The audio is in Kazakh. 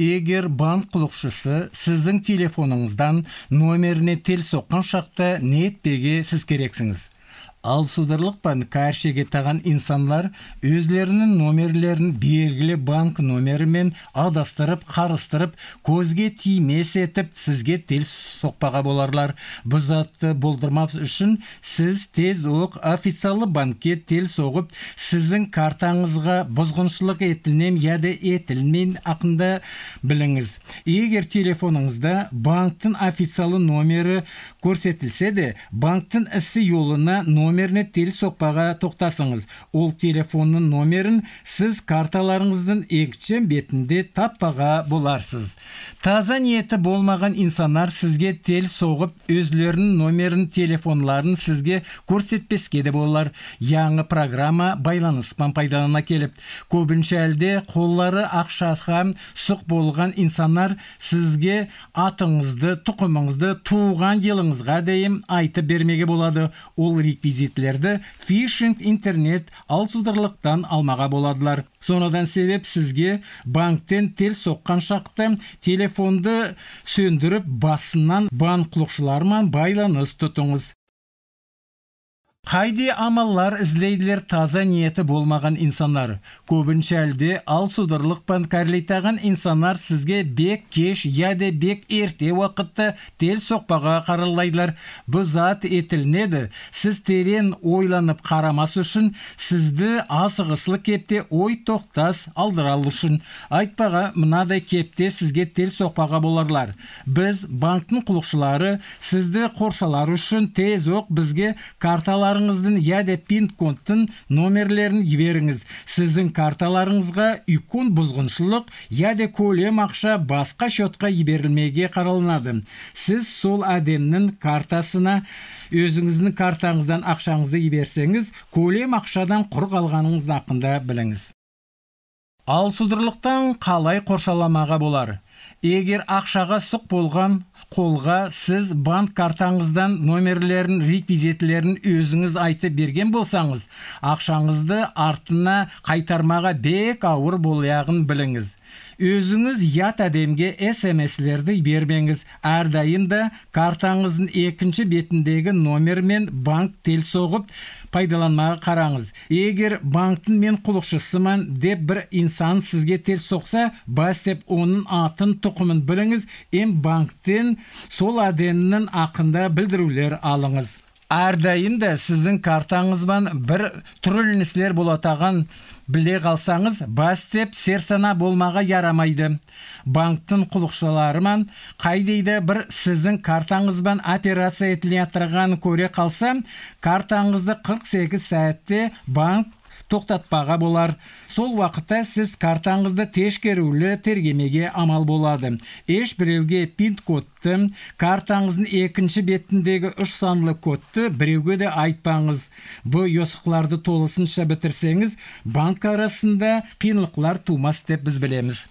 егер банк құлықшысы сіздің телефоныңыздан номеріне тел соққан шақта не сіз керексіңіз ал пан каршеге таған инсанлар өзлерінің номерлерін белгілі банк номерімен адастырып қарыстырып көзге тимес етіп сізге тел соқпаға боларлар бұзатты болдырмас үшін сіз тез оқ официалы банкке тел соғып сіздің картаңызға бұзғыншылық етілнем яда етілмен ақында біліңіз егер телефоныңызда банктың официалы номері көрсетілсе де банктың ісі жолына номеріне тел соқпаға тоқтасыңыз ол телефонның номерін сіз карталарыңыздың екінші бетінде таппаға боларсыз таза ниеті болмаған инсандар сізге тел соғып өзлерінің номерін телефонларын сізге көрсетпеске де болар яңы программа байланыспан пайдалана келіп көбінше әлде қоллары ақшаға сұқ болған инсандар сізге атыңызды тұқымыңызды туған жылыңызға дейін айтып бермеге болады ол реквизит реквизитлерді фишинг интернет судырлықтан алмаға боладылар сонадан себеп сізге банктен тер соққан шақты телефонды сөндіріп басынан банк құлықшылармен байланыс тұтыңыз Қайде амаллар іздейділер таза ниеті болмаған инсанлар. Көбінші әлде ал пан кәрлейтаған инсанлар сізге бек кеш, яде бек ерте уақытты тел соқпаға қаралайдылар. Бұ зат етілнеді. Сіз терен ойланып қарамас үшін, сізді асығыслы кепте ой тоқтас алдырал үшін. Айтпаға мынадай кепте сізге тел соқпаға боларлар. Біз банктың құлықшылары сізді қоршалар үшін тез оқ бізге карталар карталарыңыздың яде пин номерлерін номерлерін сіздің карталарыңызға карталарыңызға бұзғыншылық я яде көлем ақша басқа шотқа жіберілмеге қаралынады Сіз сол әдемнің картасына өзіңіздің картаңыздан ақшаңызды жіберсеңіз көлем ақшадан құр қалғаныңызды ақында біліңіз. ал судырлықтан қалай қоршаламаға болар егер ақшаға сұқ болған қолға сіз банк картаңыздан номерлерін реквизитлерін өзіңіз айтып берген болсаңыз ақшаңызды артына қайтармаға бек ауыр болаяғын біліңіз өзіңіз ят әдемге смслерді бермеңіз әрдайым да картаңыздың екінші бетіндегі номермен банк тел соғып пайдаланмаға қараңыз егер банктың мен құлықшысымын деп бір инсан сізге тел соқса бас деп оның атын тұқымын біліңіз ем банктен сол әденнің ақында білдірулер алыңыз әрдайым да сіздің картаңызбан бір түрлі нәрселер болатаған біле қалсаңыз бас деп серсана болмаға ярамайды банктың қай дейді бір сіздің картаңызбен операция етіліп көре қалса, картаңызды 48 сәтте банк Тоқтатпаға болар сол уақытта сіз картаңызды тешкерулі тергемеге амал болады Еш біреуге пин кодты картаңыздың екінші бетіндегі үш санлы кодты біреуге де айтпаңыз Бұл юсуктарды толысынша бітірсеңіз банк арасында қиынлықлар тумас деп біз білеміз.